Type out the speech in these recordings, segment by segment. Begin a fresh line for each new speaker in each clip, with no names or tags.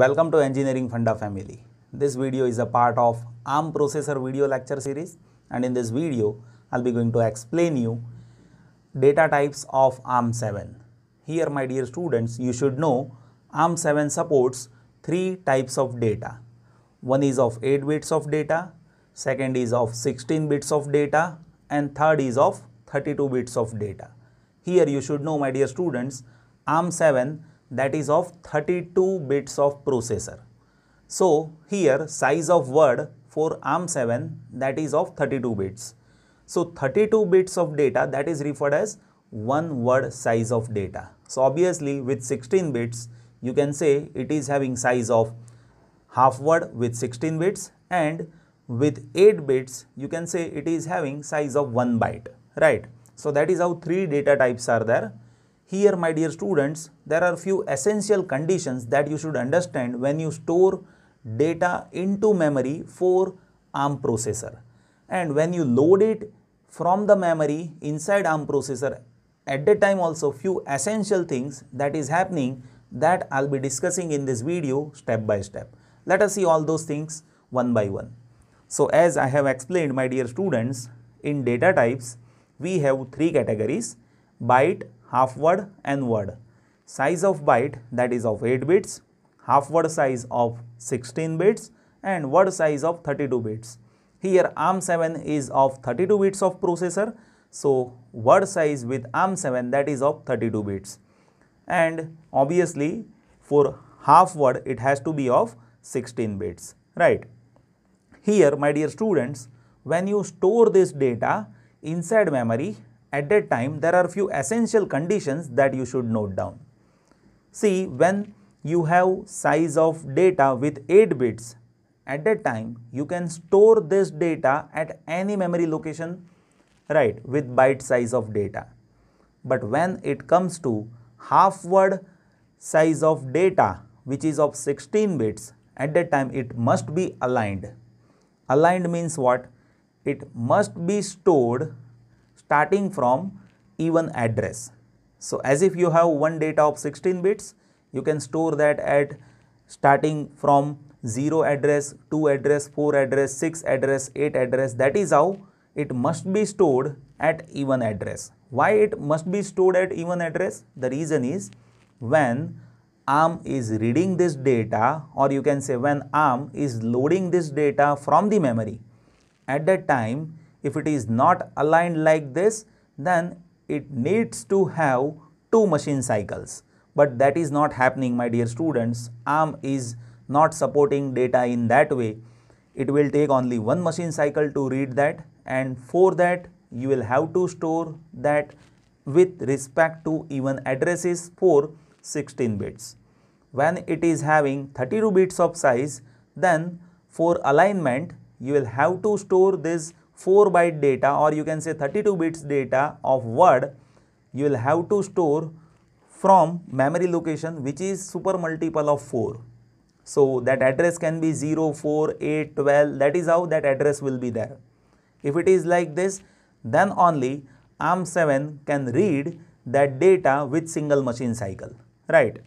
Welcome to Engineering Funda family. This video is a part of ARM processor video lecture series and in this video I'll be going to explain you data types of ARM7. Here my dear students you should know ARM7 supports three types of data. One is of 8 bits of data, second is of 16 bits of data and third is of 32 bits of data. Here you should know my dear students ARM7 that is of 32 bits of processor. So here size of word for ARM7 that is of 32 bits. So 32 bits of data that is referred as one word size of data. So obviously with 16 bits you can say it is having size of half word with 16 bits and with 8 bits you can say it is having size of 1 byte right. So that is how 3 data types are there here my dear students, there are few essential conditions that you should understand when you store data into memory for ARM processor. And when you load it from the memory inside ARM processor, at that time also few essential things that is happening that I'll be discussing in this video step by step. Let us see all those things one by one. So as I have explained my dear students, in data types, we have three categories, byte, half word and word. Size of byte that is of 8 bits, half word size of 16 bits and word size of 32 bits. Here ARM7 is of 32 bits of processor. So word size with ARM7 that is of 32 bits. And obviously for half word it has to be of 16 bits, right? Here my dear students, when you store this data inside memory, at that time there are few essential conditions that you should note down. See when you have size of data with 8 bits at that time you can store this data at any memory location right with byte size of data. But when it comes to half word size of data which is of 16 bits at that time it must be aligned. Aligned means what? It must be stored starting from even address. So, as if you have one data of 16 bits, you can store that at starting from 0 address, 2 address, 4 address, 6 address, 8 address. That is how it must be stored at even address. Why it must be stored at even address? The reason is when ARM is reading this data or you can say when ARM is loading this data from the memory, at that time if it is not aligned like this, then it needs to have two machine cycles. But that is not happening, my dear students. ARM is not supporting data in that way. It will take only one machine cycle to read that and for that you will have to store that with respect to even addresses for 16 bits. When it is having 32 bits of size, then for alignment, you will have to store this 4 byte data or you can say 32 bits data of word you will have to store from memory location which is super multiple of 4. So that address can be 0, 4, 8, 12 that is how that address will be there. If it is like this then only ARM7 can read that data with single machine cycle right.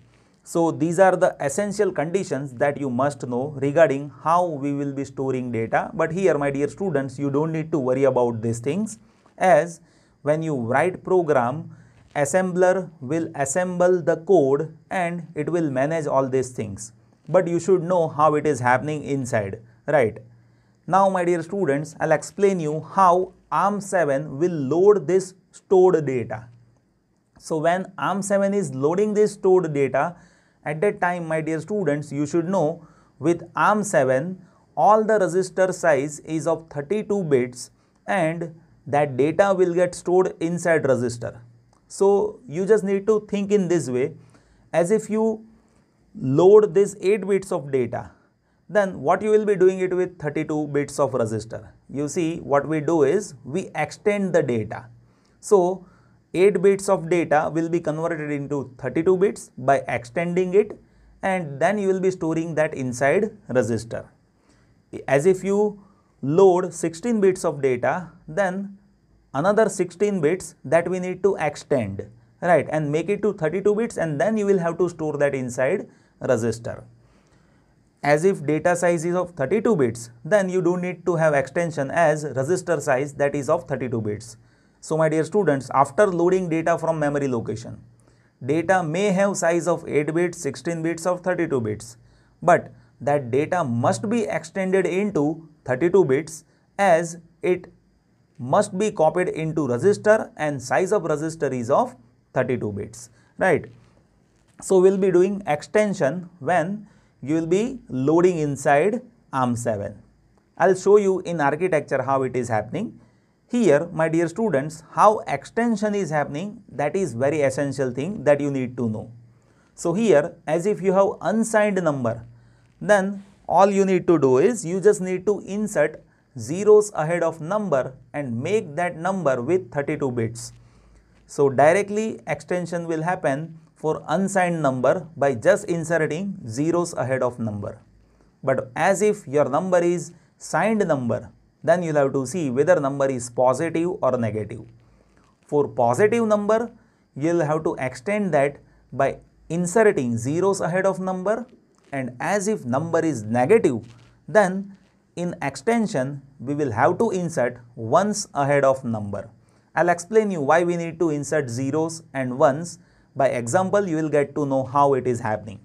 So these are the essential conditions that you must know regarding how we will be storing data. But here my dear students, you don't need to worry about these things as when you write program, assembler will assemble the code and it will manage all these things. But you should know how it is happening inside, right? Now my dear students, I'll explain you how ARM7 will load this stored data. So when ARM7 is loading this stored data, at that time, my dear students, you should know with ARM7, all the resistor size is of 32 bits and that data will get stored inside resistor. So, you just need to think in this way as if you load this 8 bits of data then what you will be doing it with 32 bits of resistor. You see what we do is we extend the data. So 8 bits of data will be converted into 32 bits by extending it and then you will be storing that inside register. As if you load 16 bits of data then another 16 bits that we need to extend right and make it to 32 bits and then you will have to store that inside register. As if data size is of 32 bits then you do need to have extension as register size that is of 32 bits. So my dear students, after loading data from memory location, data may have size of 8 bits, 16 bits or 32 bits, but that data must be extended into 32 bits as it must be copied into register and size of register is of 32 bits, right? So we'll be doing extension when you will be loading inside ARM7. I'll show you in architecture how it is happening. Here, my dear students, how extension is happening, that is very essential thing that you need to know. So here, as if you have unsigned number, then all you need to do is you just need to insert zeros ahead of number and make that number with 32 bits. So directly extension will happen for unsigned number by just inserting zeros ahead of number. But as if your number is signed number, then you'll have to see whether number is positive or negative. For positive number, you'll have to extend that by inserting zeros ahead of number and as if number is negative, then in extension, we will have to insert ones ahead of number. I'll explain you why we need to insert zeros and ones. By example, you will get to know how it is happening.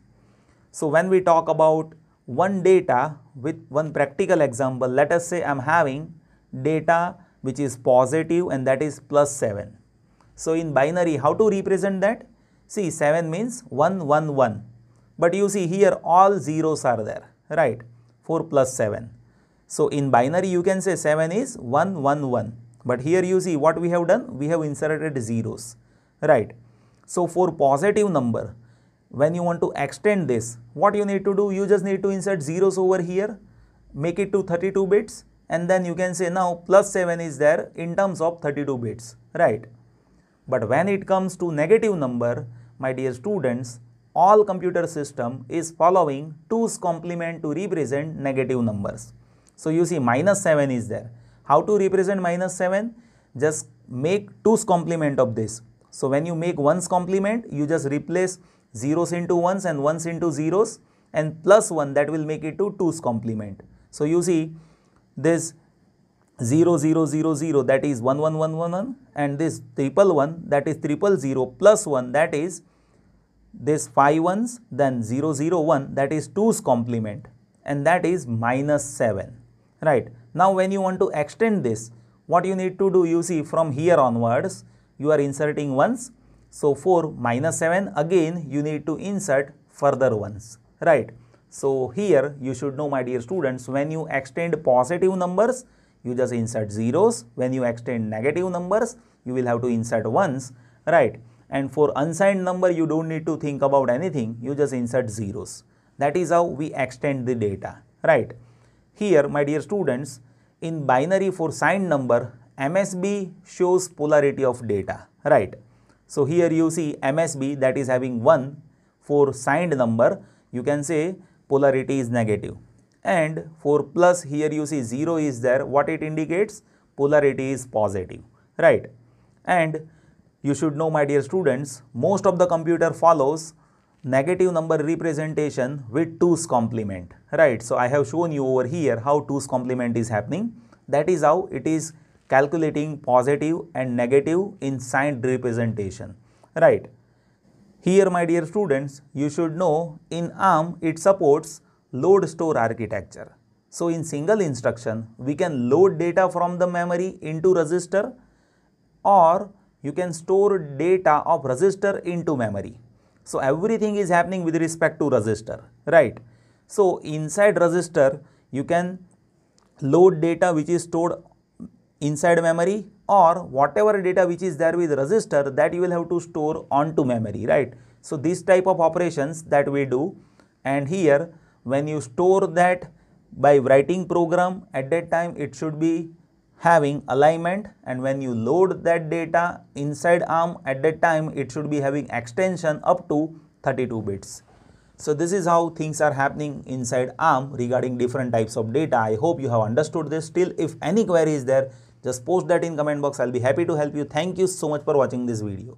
So when we talk about one data with one practical example let us say I am having data which is positive and that is plus 7. So in binary how to represent that? See 7 means 1 1 1 but you see here all zeros are there right 4 plus 7. So in binary you can say 7 is 1 1 1 but here you see what we have done we have inserted zeros right. So for positive number when you want to extend this, what you need to do? You just need to insert zeros over here, make it to 32 bits and then you can say now plus 7 is there in terms of 32 bits, right? But when it comes to negative number, my dear students, all computer system is following 2's complement to represent negative numbers. So you see minus 7 is there. How to represent minus 7? Just make 2's complement of this. So when you make 1's complement, you just replace zeros into ones and ones into zeros and plus 1 that will make it to 2's complement. So you see this 0 0 0 0 that is 1 1 1 1 1 and this triple 1 that is triple 0 plus 1 that is this 5 ones then 0 0 1 that is 2's complement and that is minus 7 right. Now when you want to extend this what you need to do you see from here onwards you are inserting ones so 4 minus 7 again you need to insert further ones, right? So here you should know my dear students when you extend positive numbers you just insert zeros, when you extend negative numbers you will have to insert ones, right? And for unsigned number you don't need to think about anything, you just insert zeros. That is how we extend the data, right? Here my dear students in binary for signed number MSB shows polarity of data, right? So here you see MSB that is having 1 for signed number you can say polarity is negative and for plus here you see 0 is there what it indicates polarity is positive right and you should know my dear students most of the computer follows negative number representation with 2's complement right so I have shown you over here how 2's complement is happening that is how it is calculating positive and negative in signed representation right here my dear students you should know in arm it supports load store architecture so in single instruction we can load data from the memory into register or you can store data of register into memory so everything is happening with respect to register right so inside register you can load data which is stored inside memory or whatever data which is there with register that you will have to store onto memory, right? So, this type of operations that we do and here when you store that by writing program at that time it should be having alignment and when you load that data inside ARM at that time it should be having extension up to 32 bits. So this is how things are happening inside ARM regarding different types of data. I hope you have understood this. Still, if any query is there, just post that in comment box. I'll be happy to help you. Thank you so much for watching this video.